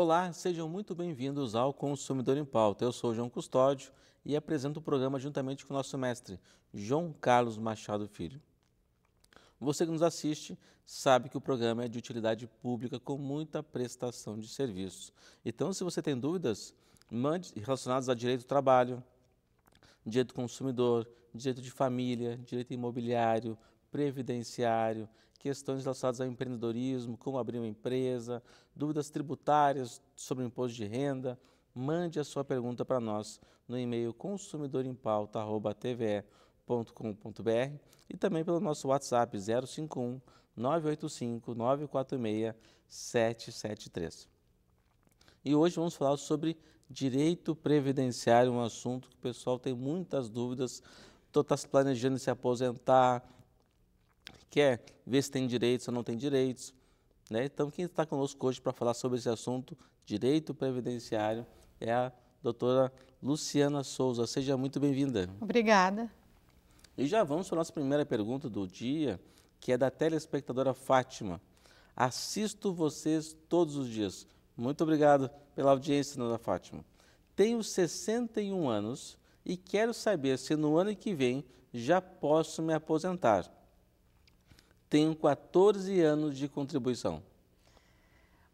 Olá, sejam muito bem-vindos ao Consumidor em Pauta. Eu sou João Custódio e apresento o programa juntamente com o nosso mestre, João Carlos Machado Filho. Você que nos assiste sabe que o programa é de utilidade pública com muita prestação de serviços. Então, se você tem dúvidas mande relacionadas a direito do trabalho, direito do consumidor, direito de família, direito imobiliário, previdenciário, questões relacionadas ao empreendedorismo, como abrir uma empresa, dúvidas tributárias sobre o imposto de renda, mande a sua pergunta para nós no e-mail consumidorempauta@tve.com.br e também pelo nosso WhatsApp 051 985 946 773. E hoje vamos falar sobre direito previdenciário, um assunto que o pessoal tem muitas dúvidas. Tá Estou planejando se aposentar, quer ver se tem direitos ou não tem direitos. Né? Então, quem está conosco hoje para falar sobre esse assunto, direito previdenciário, é a doutora Luciana Souza. Seja muito bem-vinda. Obrigada. E já vamos para a nossa primeira pergunta do dia, que é da telespectadora Fátima. Assisto vocês todos os dias. Muito obrigado pela audiência, dona Fátima. Tenho 61 anos e quero saber se no ano que vem já posso me aposentar tenho 14 anos de contribuição.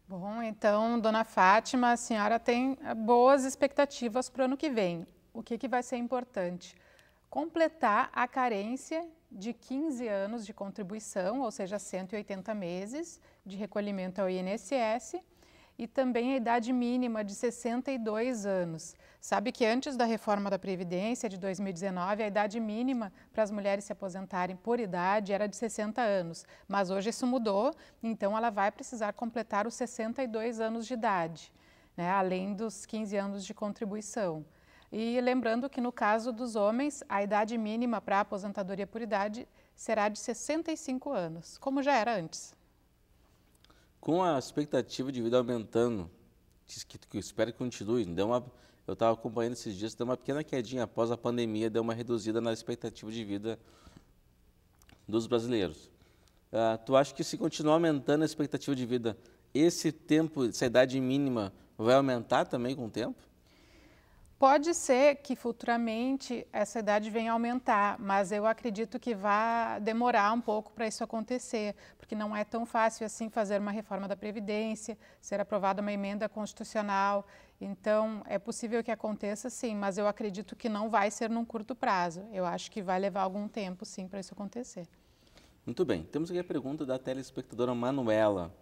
Bom, então, dona Fátima, a senhora tem eh, boas expectativas para o ano que vem. O que, que vai ser importante? Completar a carência de 15 anos de contribuição, ou seja, 180 meses de recolhimento ao INSS, e também a idade mínima de 62 anos. Sabe que antes da reforma da Previdência de 2019, a idade mínima para as mulheres se aposentarem por idade era de 60 anos, mas hoje isso mudou, então ela vai precisar completar os 62 anos de idade, né, além dos 15 anos de contribuição. E lembrando que no caso dos homens, a idade mínima para a aposentadoria por idade será de 65 anos, como já era antes com a expectativa de vida aumentando, que, espero que continue, deu uma, eu estava acompanhando esses dias, deu uma pequena quedinha após a pandemia, deu uma reduzida na expectativa de vida dos brasileiros. Uh, tu acha que se continuar aumentando a expectativa de vida, esse tempo, essa idade mínima, vai aumentar também com o tempo? Pode ser que futuramente essa idade venha a aumentar, mas eu acredito que vai demorar um pouco para isso acontecer, porque não é tão fácil assim fazer uma reforma da Previdência, ser aprovada uma emenda constitucional. Então, é possível que aconteça sim, mas eu acredito que não vai ser num curto prazo. Eu acho que vai levar algum tempo sim para isso acontecer. Muito bem, temos aqui a pergunta da telespectadora Manuela.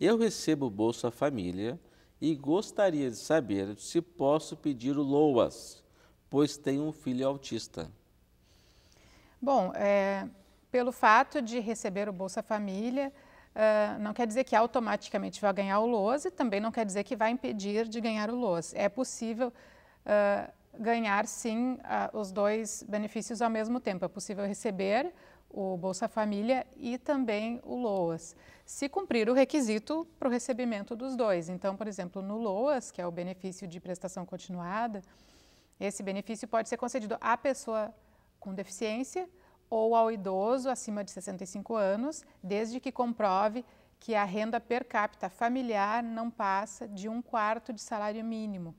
Eu recebo Bolsa Família e gostaria de saber se posso pedir o LOAS, pois tenho um filho autista. Bom, é, pelo fato de receber o Bolsa Família, Uh, não quer dizer que automaticamente vai ganhar o LOAS e também não quer dizer que vai impedir de ganhar o LOAS. É possível uh, ganhar, sim, uh, os dois benefícios ao mesmo tempo. É possível receber o Bolsa Família e também o LOAS, se cumprir o requisito para o recebimento dos dois. Então, por exemplo, no LOAS, que é o benefício de prestação continuada, esse benefício pode ser concedido à pessoa com deficiência ou ao idoso acima de 65 anos, desde que comprove que a renda per capita familiar não passa de um quarto de salário mínimo.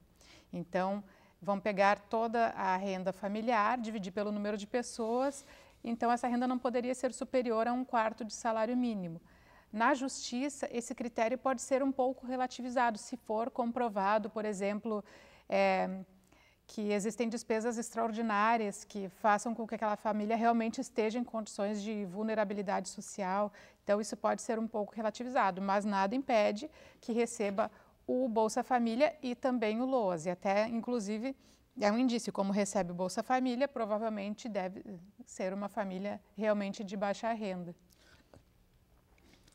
Então, vão pegar toda a renda familiar, dividir pelo número de pessoas então, essa renda não poderia ser superior a um quarto de salário mínimo. Na justiça, esse critério pode ser um pouco relativizado, se for comprovado, por exemplo, é, que existem despesas extraordinárias que façam com que aquela família realmente esteja em condições de vulnerabilidade social. Então, isso pode ser um pouco relativizado, mas nada impede que receba o Bolsa Família e também o LOAS, e até, inclusive, é um indício. Como recebe o Bolsa Família, provavelmente deve ser uma família realmente de baixa renda.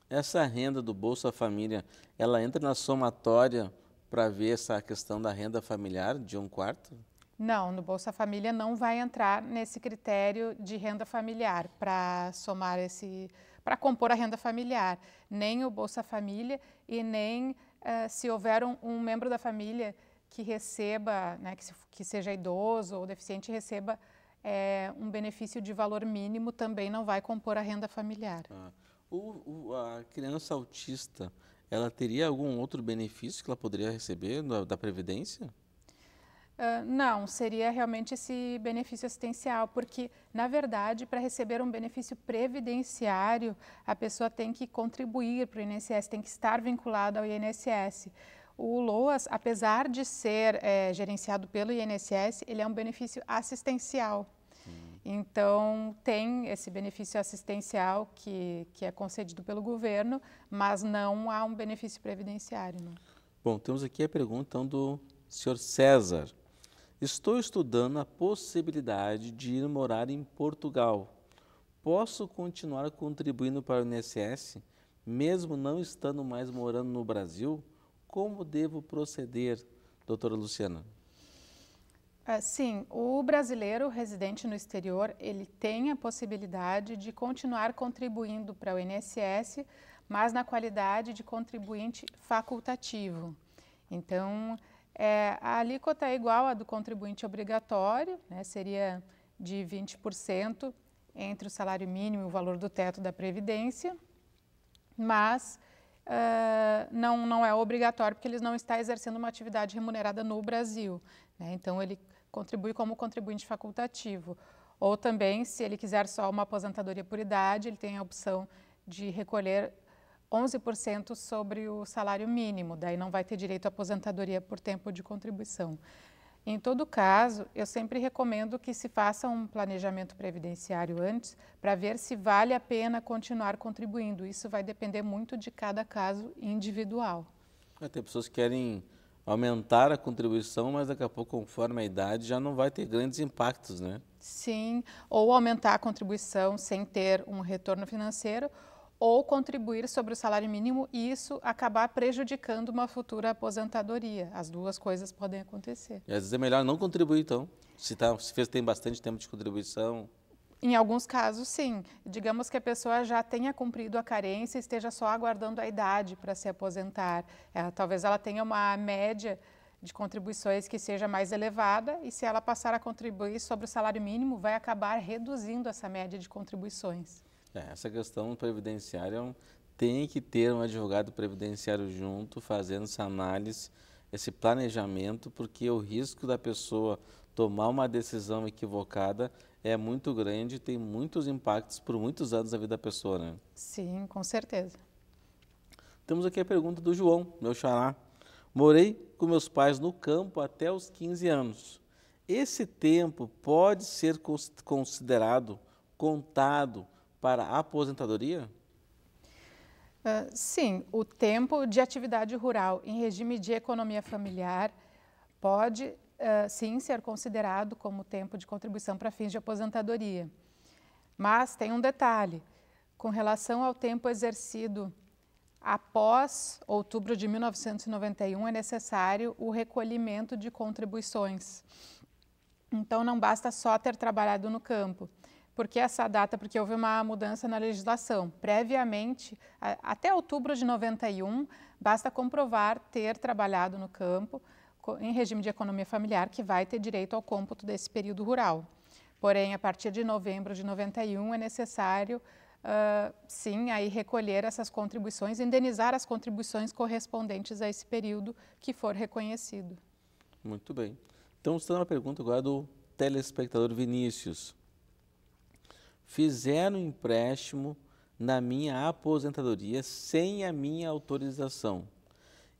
Essa renda do Bolsa Família, ela entra na somatória para ver essa questão da renda familiar de um quarto? Não, no Bolsa Família não vai entrar nesse critério de renda familiar para somar esse, para compor a renda familiar, nem o Bolsa Família e nem uh, se houver um, um membro da família que receba, né, que, se, que seja idoso ou deficiente, receba é, um benefício de valor mínimo também não vai compor a renda familiar. Ah, o, o, a criança autista, ela teria algum outro benefício que ela poderia receber da, da Previdência? Uh, não, seria realmente esse benefício assistencial, porque, na verdade, para receber um benefício previdenciário, a pessoa tem que contribuir para o INSS, tem que estar vinculada ao INSS. O LOAS, apesar de ser é, gerenciado pelo INSS, ele é um benefício assistencial. Hum. Então, tem esse benefício assistencial que, que é concedido pelo governo, mas não há um benefício previdenciário. Não. Né? Bom, temos aqui a pergunta então, do senhor César. Estou estudando a possibilidade de ir morar em Portugal. Posso continuar contribuindo para o INSS, mesmo não estando mais morando no Brasil? Como devo proceder, doutora Luciana? Ah, sim, o brasileiro residente no exterior, ele tem a possibilidade de continuar contribuindo para o INSS, mas na qualidade de contribuinte facultativo. Então, é, a alíquota é igual à do contribuinte obrigatório, né, seria de 20% entre o salário mínimo e o valor do teto da Previdência, mas Uh, não, não é obrigatório, porque ele não está exercendo uma atividade remunerada no Brasil. Né? Então, ele contribui como contribuinte facultativo. Ou também, se ele quiser só uma aposentadoria por idade, ele tem a opção de recolher 11% sobre o salário mínimo, daí não vai ter direito à aposentadoria por tempo de contribuição. Em todo caso, eu sempre recomendo que se faça um planejamento previdenciário antes para ver se vale a pena continuar contribuindo. Isso vai depender muito de cada caso individual. É, tem pessoas que querem aumentar a contribuição, mas daqui a pouco, conforme a idade, já não vai ter grandes impactos, né? Sim, ou aumentar a contribuição sem ter um retorno financeiro, ou contribuir sobre o salário mínimo e isso acabar prejudicando uma futura aposentadoria. As duas coisas podem acontecer. E às vezes é melhor não contribuir, então, se, tá, se fez, tem bastante tempo de contribuição. Em alguns casos, sim. Digamos que a pessoa já tenha cumprido a carência e esteja só aguardando a idade para se aposentar. Ela, é, talvez ela tenha uma média de contribuições que seja mais elevada e se ela passar a contribuir sobre o salário mínimo, vai acabar reduzindo essa média de contribuições. É, essa questão previdenciária é tem que ter um advogado previdenciário junto, fazendo essa análise, esse planejamento, porque o risco da pessoa tomar uma decisão equivocada é muito grande e tem muitos impactos por muitos anos na vida da pessoa, né? Sim, com certeza. Temos aqui a pergunta do João, meu xará. Morei com meus pais no campo até os 15 anos. Esse tempo pode ser considerado contado para a aposentadoria? Uh, sim, o tempo de atividade rural em regime de economia familiar pode uh, sim ser considerado como tempo de contribuição para fins de aposentadoria. Mas tem um detalhe: com relação ao tempo exercido após outubro de 1991, é necessário o recolhimento de contribuições. Então, não basta só ter trabalhado no campo porque essa data? Porque houve uma mudança na legislação. Previamente, até outubro de 91, basta comprovar ter trabalhado no campo em regime de economia familiar, que vai ter direito ao cômputo desse período rural. Porém, a partir de novembro de 91, é necessário, uh, sim, aí recolher essas contribuições, indenizar as contribuições correspondentes a esse período que for reconhecido. Muito bem. Então, está uma pergunta agora do telespectador Vinícius fizeram empréstimo na minha aposentadoria sem a minha autorização.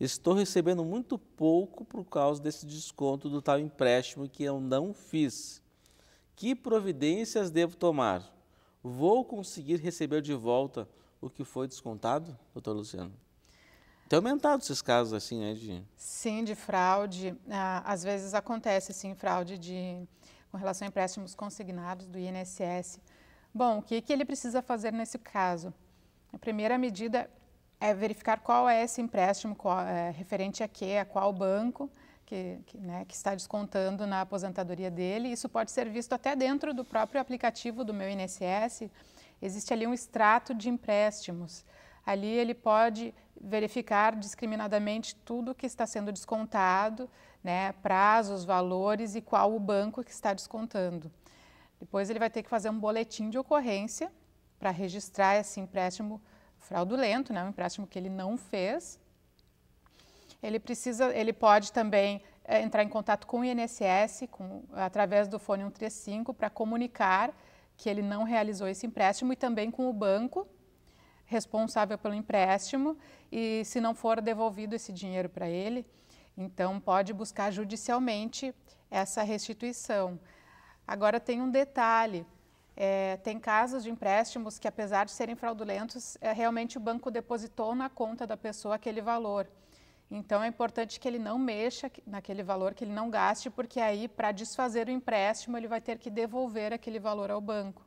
Estou recebendo muito pouco por causa desse desconto do tal empréstimo que eu não fiz. Que providências devo tomar? Vou conseguir receber de volta o que foi descontado, doutor Luciano? Tem aumentado esses casos assim, né? De... Sim, de fraude. Ah, às vezes acontece, sim, fraude de, com relação a empréstimos consignados do INSS. Bom, o que, que ele precisa fazer nesse caso? A primeira medida é verificar qual é esse empréstimo, qual, é, referente a quê, a qual banco que, que, né, que está descontando na aposentadoria dele. Isso pode ser visto até dentro do próprio aplicativo do meu INSS. Existe ali um extrato de empréstimos. Ali ele pode verificar discriminadamente tudo que está sendo descontado, né, prazos, valores e qual o banco que está descontando. Depois ele vai ter que fazer um boletim de ocorrência para registrar esse empréstimo fraudulento, né, um empréstimo que ele não fez. Ele precisa, ele pode também é, entrar em contato com o INSS com, através do fone 135 para comunicar que ele não realizou esse empréstimo e também com o banco responsável pelo empréstimo e se não for devolvido esse dinheiro para ele, então pode buscar judicialmente essa restituição. Agora tem um detalhe. É, tem casos de empréstimos que, apesar de serem fraudulentos, é, realmente o banco depositou na conta da pessoa aquele valor. Então é importante que ele não mexa naquele valor, que ele não gaste, porque aí, para desfazer o empréstimo, ele vai ter que devolver aquele valor ao banco.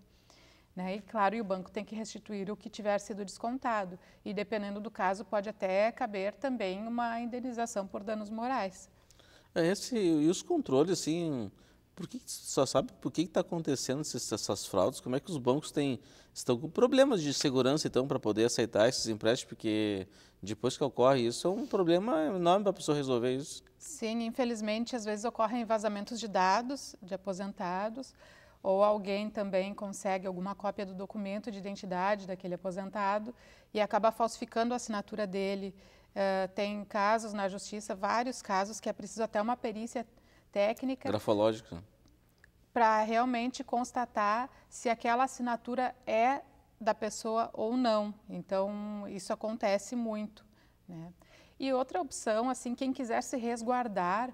Né? E claro, e o banco tem que restituir o que tiver sido descontado. E dependendo do caso, pode até caber também uma indenização por danos morais. É, esse, e os controles, sim por que só sabe por que está acontecendo essas, essas, fraudes? Como é que os bancos têm, estão com problemas de segurança então para poder aceitar esses empréstimos? Porque depois que ocorre isso é um problema enorme para a pessoa resolver isso. Sim, infelizmente às vezes ocorrem vazamentos de dados de aposentados ou alguém também consegue alguma cópia do documento de identidade daquele aposentado e acaba falsificando a assinatura dele. Uh, tem casos na justiça, vários casos que é preciso até uma perícia técnica. Grafológica. Né? Para realmente constatar se aquela assinatura é da pessoa ou não. Então, isso acontece muito. Né? E outra opção, assim, quem quiser se resguardar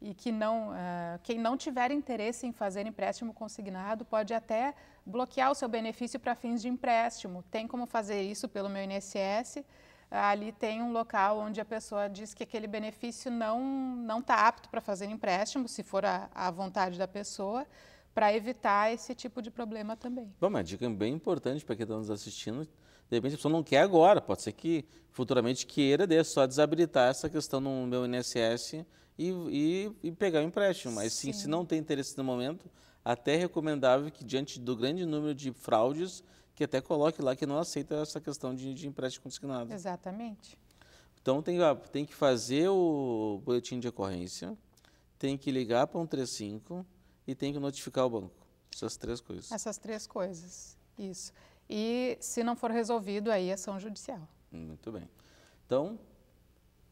e que não, uh, quem não tiver interesse em fazer empréstimo consignado pode até bloquear o seu benefício para fins de empréstimo. Tem como fazer isso pelo meu INSS ali tem um local onde a pessoa diz que aquele benefício não não está apto para fazer empréstimo, se for a, a vontade da pessoa, para evitar esse tipo de problema também. Bom, uma dica é bem importante para quem está nos assistindo, de repente a pessoa não quer agora, pode ser que futuramente queira, dê é só desabilitar essa questão no meu INSS e, e, e pegar o empréstimo. Mas sim. Se, se não tem interesse no momento, até é recomendável que diante do grande número de fraudes, que até coloque lá que não aceita essa questão de, de empréstimo consignado. Exatamente. Então tem, ah, tem que fazer o boletim de ocorrência, tem que ligar para 135 e tem que notificar o banco. Essas três coisas. Essas três coisas, isso. E se não for resolvido, aí é ação judicial. Muito bem. Então,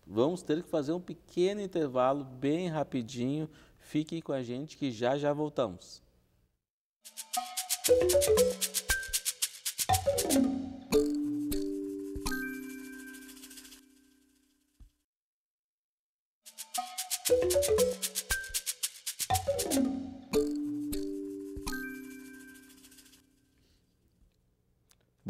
vamos ter que fazer um pequeno intervalo, bem rapidinho. Fiquem com a gente que já já voltamos. Música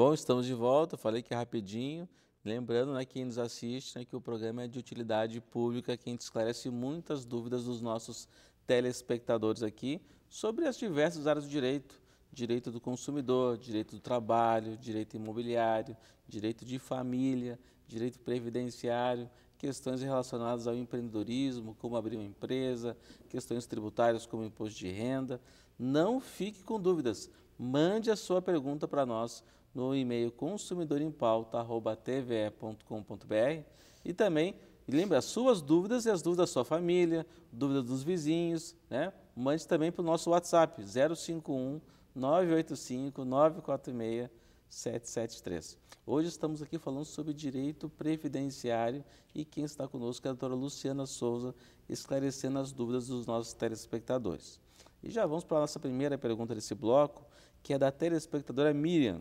Bom, estamos de volta, falei que é rapidinho. Lembrando, né, quem nos assiste, né, que o programa é de utilidade pública, que a gente esclarece muitas dúvidas dos nossos telespectadores aqui sobre as diversas áreas do direito. Direito do consumidor, direito do trabalho, direito imobiliário, direito de família, direito previdenciário, questões relacionadas ao empreendedorismo, como abrir uma empresa, questões tributárias como imposto de renda. Não fique com dúvidas. Mande a sua pergunta para nós no e-mail consumidorimpauta.tve.com.br e também lembra as suas dúvidas e as dúvidas da sua família, dúvidas dos vizinhos, né? Mande também para o nosso WhatsApp 051 985 946 773. Hoje estamos aqui falando sobre direito previdenciário e quem está conosco é a doutora Luciana Souza, esclarecendo as dúvidas dos nossos telespectadores. E já vamos para a nossa primeira pergunta desse bloco, que é da telespectadora Miriam.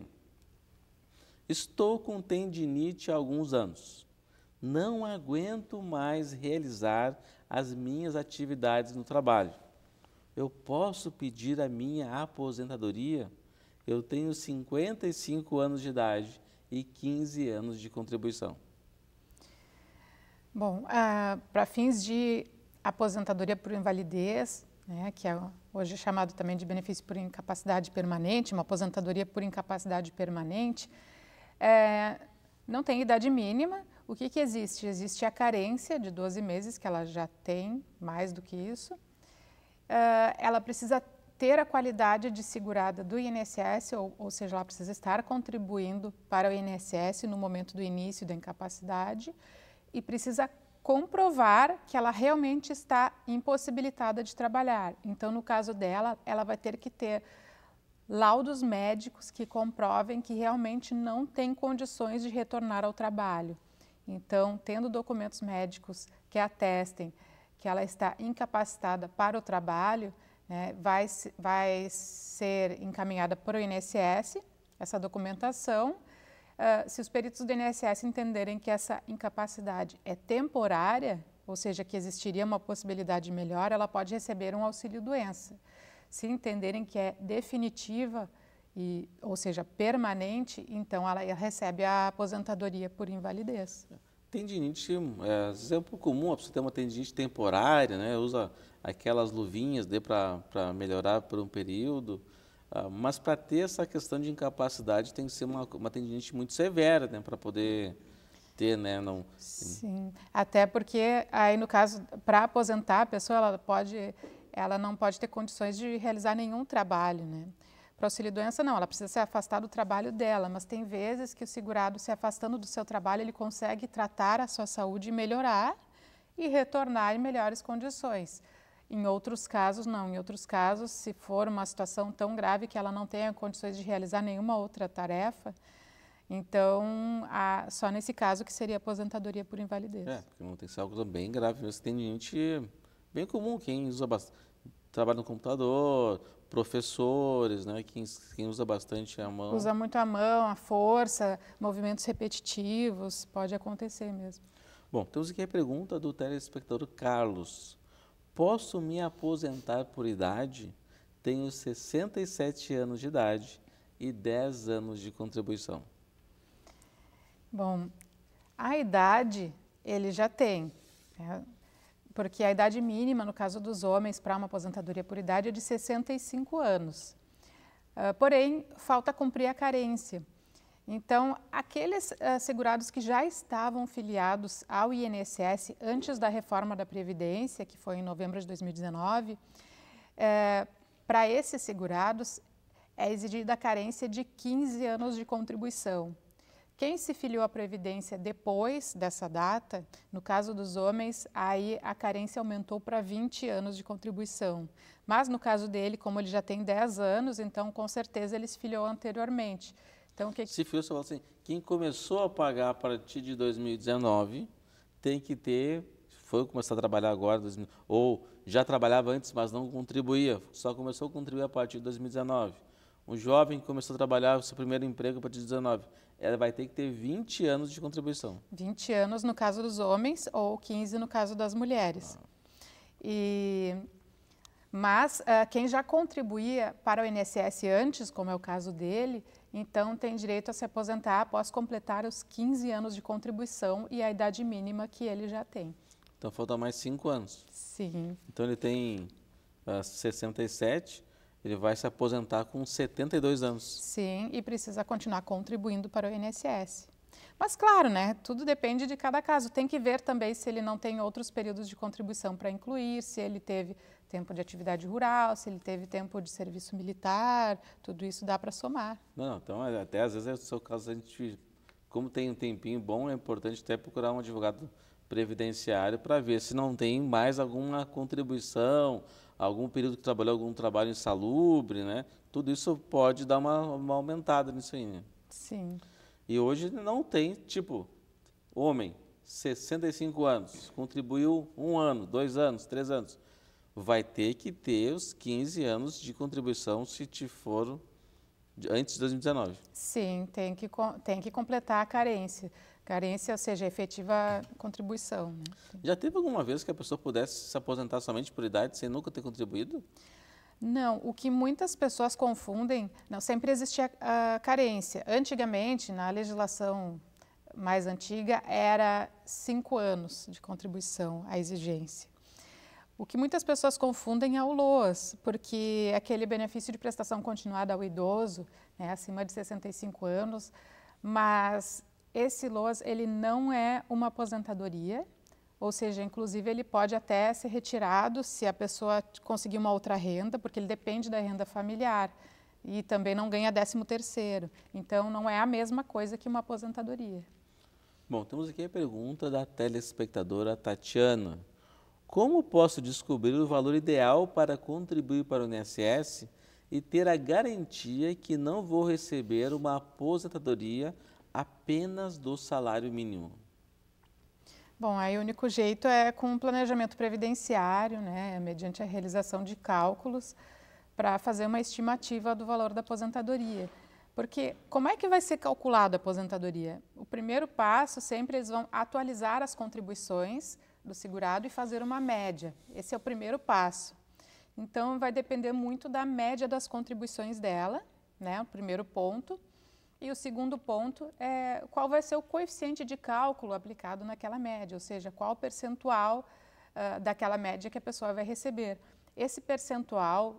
Estou com tendinite há alguns anos. Não aguento mais realizar as minhas atividades no trabalho. Eu posso pedir a minha aposentadoria? Eu tenho 55 anos de idade e 15 anos de contribuição. Bom, ah, para fins de aposentadoria por invalidez, né, que é hoje chamado também de benefício por incapacidade permanente, uma aposentadoria por incapacidade permanente, é, não tem idade mínima. O que, que existe? Existe a carência de 12 meses, que ela já tem mais do que isso. É, ela precisa ter a qualidade de segurada do INSS, ou, ou seja, ela precisa estar contribuindo para o INSS no momento do início da incapacidade e precisa comprovar que ela realmente está impossibilitada de trabalhar. Então, no caso dela, ela vai ter que ter laudos médicos que comprovem que realmente não tem condições de retornar ao trabalho. Então, tendo documentos médicos que atestem que ela está incapacitada para o trabalho, né, vai, vai ser encaminhada para o INSS essa documentação. Uh, se os peritos do INSS entenderem que essa incapacidade é temporária, ou seja, que existiria uma possibilidade melhor, ela pode receber um auxílio-doença. Se entenderem que é definitiva, e, ou seja, permanente, então ela recebe a aposentadoria por invalidez. Tendinite, é, às vezes é um pouco comum a pessoa ter uma tendinite temporária, né? usa aquelas luvinhas para melhorar por um período, ah, mas para ter essa questão de incapacidade tem que ser uma, uma tendinite muito severa né? para poder ter, né? Não... Sim, até porque aí no caso, para aposentar a pessoa, ela pode ela não pode ter condições de realizar nenhum trabalho, né? Para auxílio doença, não, ela precisa se afastar do trabalho dela, mas tem vezes que o segurado, se afastando do seu trabalho, ele consegue tratar a sua saúde e melhorar e retornar em melhores condições. Em outros casos, não. Em outros casos, se for uma situação tão grave que ela não tenha condições de realizar nenhuma outra tarefa, então, só nesse caso que seria aposentadoria por invalidez. É, porque não tem algo é bem grave. tem gente bem comum, quem usa bastante trabalho no computador, professores, né? Quem, quem, usa bastante a mão. Usa muito a mão, a força, movimentos repetitivos, pode acontecer mesmo. Bom, temos então aqui é a pergunta do telespectador Carlos. Posso me aposentar por idade? Tenho 67 anos de idade e 10 anos de contribuição. Bom, a idade ele já tem. Né? porque a idade mínima, no caso dos homens, para uma aposentadoria por idade é de 65 anos. Uh, porém, falta cumprir a carência. Então, aqueles uh, segurados que já estavam filiados ao INSS antes da reforma da Previdência, que foi em novembro de 2019, eh, para esses segurados é exigida a carência de 15 anos de contribuição. Quem se filiou à Previdência depois dessa data, no caso dos homens, aí a carência aumentou para 20 anos de contribuição. Mas no caso dele, como ele já tem 10 anos, então com certeza ele se filiou anteriormente. Então, que... Se filiou, você fala assim, quem começou a pagar a partir de 2019 tem que ter, foi começar a trabalhar agora, ou já trabalhava antes, mas não contribuía, só começou a contribuir a partir de 2019. Um jovem que começou a trabalhar seu primeiro emprego a partir de 19 ela vai ter que ter 20 anos de contribuição. 20 anos no caso dos homens ou 15 no caso das mulheres. Ah. E mas uh, quem já contribuía para o INSS antes, como é o caso dele, então tem direito a se aposentar após completar os 15 anos de contribuição e a idade mínima que ele já tem. Então falta mais 5 anos. Sim. Então ele tem uh, ah, 67, ele vai se aposentar com 72 anos. Sim, e precisa continuar contribuindo para o INSS. Mas claro, né? Tudo depende de cada caso. Tem que ver também se ele não tem outros períodos de contribuição para incluir, se ele teve tempo de atividade rural, se ele teve tempo de serviço militar, tudo isso dá para somar. Não, então é, até às vezes é o seu caso a gente, como tem um tempinho bom, é importante até procurar um advogado previdenciário para ver se não tem mais alguma contribuição, algum período que trabalhou algum trabalho insalubre, né? Tudo isso pode dar uma, uma aumentada nisso aí. Né? Sim. E hoje não tem, tipo, homem, 65 anos, contribuiu um ano, dois anos, três anos. Vai ter que ter os 15 anos de contribuição se te for antes de 2019. Sim, tem que, tem que completar a carência. Carência, ou seja, efetiva contribuição. Né? Já teve alguma vez que a pessoa pudesse se aposentar somente por idade sem nunca ter contribuído? Não, o que muitas pessoas confundem, não, sempre existia a carência. Antigamente, na legislação mais antiga, era cinco anos de contribuição à exigência. O que muitas pessoas confundem é o LOAS, porque aquele benefício de prestação continuada ao idoso, né, acima de 65 anos, mas esse LOAS, ele não é uma aposentadoria, ou seja, inclusive ele pode até ser retirado se a pessoa conseguir uma outra renda, porque ele depende da renda familiar e também não ganha 13 terceiro. Então não é a mesma coisa que uma aposentadoria. Bom, temos aqui a pergunta da telespectadora Tatiana. Como posso descobrir o valor ideal para contribuir para o INSS e ter a garantia que não vou receber uma aposentadoria apenas do salário mínimo? Bom, aí o único jeito é com um planejamento previdenciário, né, mediante a realização de cálculos para fazer uma estimativa do valor da aposentadoria. Porque como é que vai ser calculado a aposentadoria? O primeiro passo sempre eles vão atualizar as contribuições do segurado e fazer uma média. Esse é o primeiro passo. Então vai depender muito da média das contribuições dela, né, o primeiro ponto. E o segundo ponto é qual vai ser o coeficiente de cálculo aplicado naquela média, ou seja, qual percentual uh, daquela média que a pessoa vai receber. Esse percentual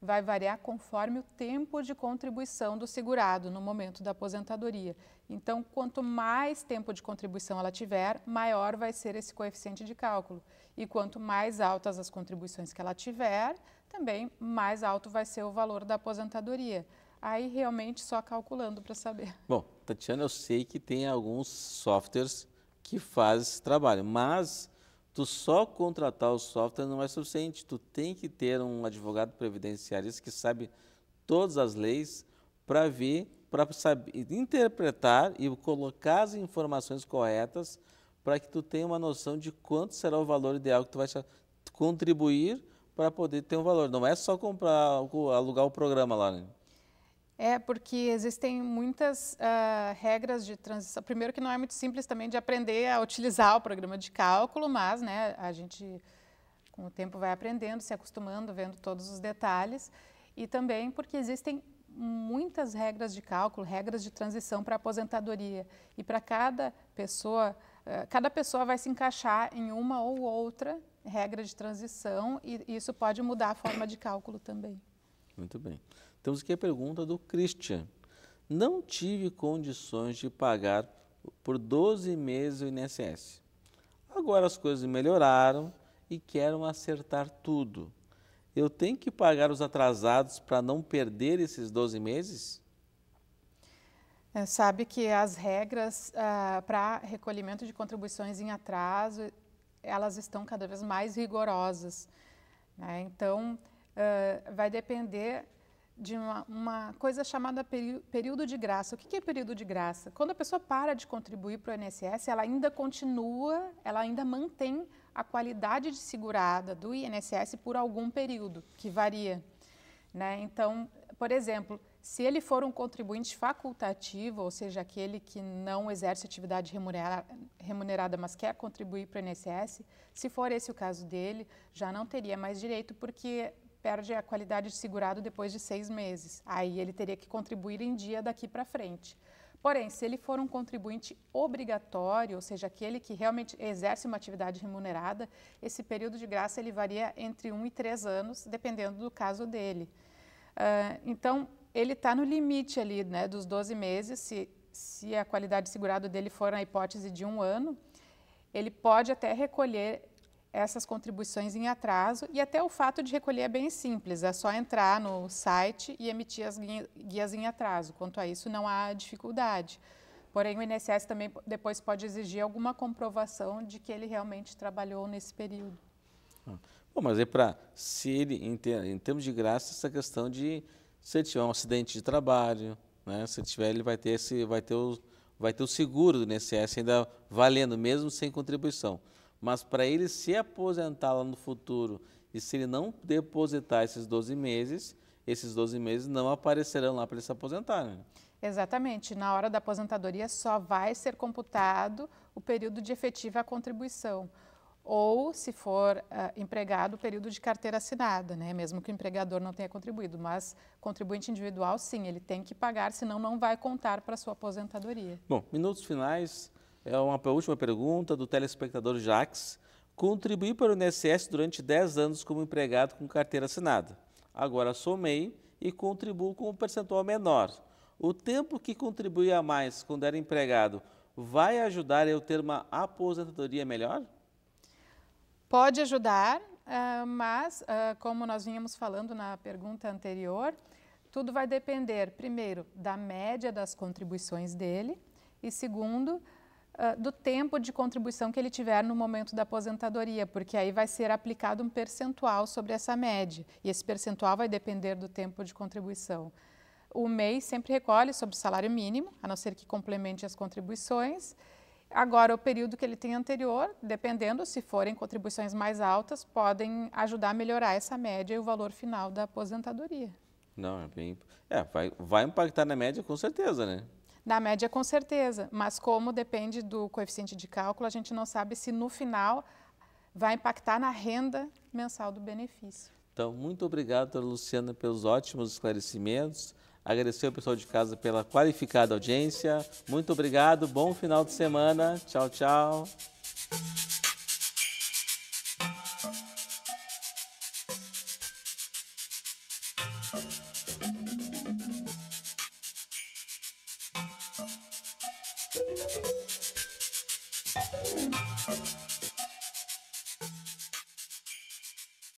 vai variar conforme o tempo de contribuição do segurado no momento da aposentadoria. Então, quanto mais tempo de contribuição ela tiver, maior vai ser esse coeficiente de cálculo. E quanto mais altas as contribuições que ela tiver, também mais alto vai ser o valor da aposentadoria aí realmente só calculando para saber. Bom, Tatiana, eu sei que tem alguns softwares que fazem esse trabalho, mas tu só contratar o software não é suficiente. Tu tem que ter um advogado previdenciarista que sabe todas as leis para ver, para saber interpretar e colocar as informações corretas para que tu tenha uma noção de quanto será o valor ideal que tu vai contribuir para poder ter um valor. Não é só comprar, alugar o programa lá, né? É, porque existem muitas uh, regras de transição. Primeiro que não é muito simples também de aprender a utilizar o programa de cálculo, mas né, a gente com o tempo vai aprendendo, se acostumando, vendo todos os detalhes. E também porque existem muitas regras de cálculo, regras de transição para aposentadoria. E para cada pessoa, ah, cada pessoa vai se encaixar em uma ou outra regra de transição e isso pode mudar a forma de cálculo também. Muito bem. Temos aqui a pergunta do Christian. Não tive condições de pagar por 12 meses o INSS. Agora as coisas melhoraram e quero acertar tudo. Eu tenho que pagar os atrasados para não perder esses 12 meses? É, sabe que as regras uh, para recolhimento de contribuições em atraso, elas estão cada vez mais rigorosas. Né? Então, uh, vai depender de uma, uma coisa chamada período de graça. O que, é período de graça? Quando a pessoa para de contribuir para o INSS, ela ainda continua, ela ainda mantém a qualidade de segurada do INSS por algum período, que varia. Né? Então, por exemplo, se ele for um contribuinte facultativo, ou seja, aquele que não exerce atividade remunerada, mas quer contribuir para o INSS, se for esse o caso dele, já não teria mais direito, porque perde a qualidade de segurado depois de seis meses. Aí ele teria que contribuir em dia daqui para frente. Porém, se ele for um contribuinte obrigatório, ou seja, aquele que realmente exerce uma atividade remunerada, esse período de graça ele varia entre um e três anos, dependendo do caso dele. Uh, então, ele está no limite ali né, dos 12 meses, se, se a qualidade de segurado dele for na hipótese de um ano, ele pode até recolher essas contribuições em atraso e até o fato de recolher é bem simples, é só entrar no site e emitir as guias em atraso. Quanto a isso, não há dificuldade. Porém, o INSS também depois pode exigir alguma comprovação de que ele realmente trabalhou nesse período. Ah. Bom, mas é para, se ele, em, termos de graça, essa questão de se ele tiver um acidente de trabalho, né, se ele tiver, ele vai ter, esse, vai, ter o, vai ter o seguro do INSS ainda valendo, mesmo sem contribuição. Mas para ele se aposentar lá no futuro e se ele não depositar esses 12 meses, esses 12 meses não aparecerão lá para ele se aposentar. Né? Exatamente. Na hora da aposentadoria só vai ser computado o período de efetiva contribuição. Ou, se for uh, empregado, o período de carteira assinada, né? mesmo que o empregador não tenha contribuído. Mas contribuinte individual, sim, ele tem que pagar, senão não vai contar para sua aposentadoria. Bom, minutos finais. É uma última pergunta do telespectador Jax. Contribuí para o INSS durante 10 anos como empregado com carteira assinada. Agora sou MEI e contribuo com um percentual menor. O tempo que contribuí a mais quando era empregado vai ajudar eu ter uma aposentadoria melhor? Pode ajudar, eh, mas eh, como nós vínhamos falando na pergunta anterior, tudo vai depender, primeiro, da média das contribuições dele e, segundo, ah, do tempo de contribuição que ele tiver no momento da aposentadoria, porque aí vai ser aplicado um percentual sobre essa média, e esse percentual vai depender do tempo de contribuição. O MEI sempre recolhe sobre o salário mínimo, a não ser que complemente as contribuições. Agora, o período que ele tem anterior, dependendo se forem contribuições mais altas, podem ajudar a melhorar essa média e o valor final da aposentadoria. Não, é bem. É, vai, vai impactar na média com certeza, né? Na média, com certeza, mas como depende do coeficiente de cálculo, a gente não sabe se no final vai impactar na renda mensal do benefício. Então, muito obrigado, Luciana, pelos ótimos esclarecimentos. Agradecer ao pessoal de casa pela qualificada audiência. Muito obrigado, bom final de semana. Tchau, tchau.